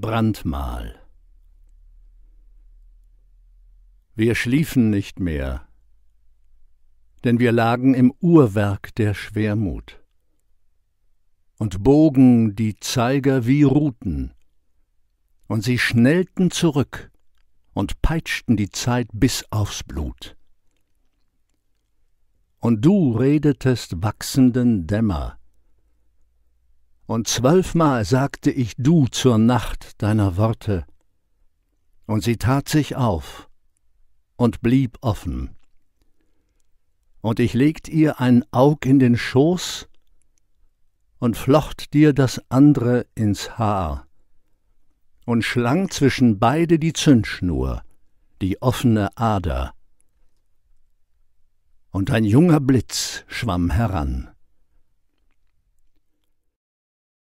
Brandmal Wir schliefen nicht mehr, denn wir lagen im Uhrwerk der Schwermut und bogen die Zeiger wie Ruten, und sie schnellten zurück und peitschten die Zeit bis aufs Blut. Und du redetest wachsenden Dämmer, und zwölfmal sagte ich du zur Nacht deiner Worte. Und sie tat sich auf und blieb offen. Und ich legt ihr ein Aug in den Schoß und flocht dir das andere ins Haar und schlang zwischen beide die Zündschnur, die offene Ader. Und ein junger Blitz schwamm heran.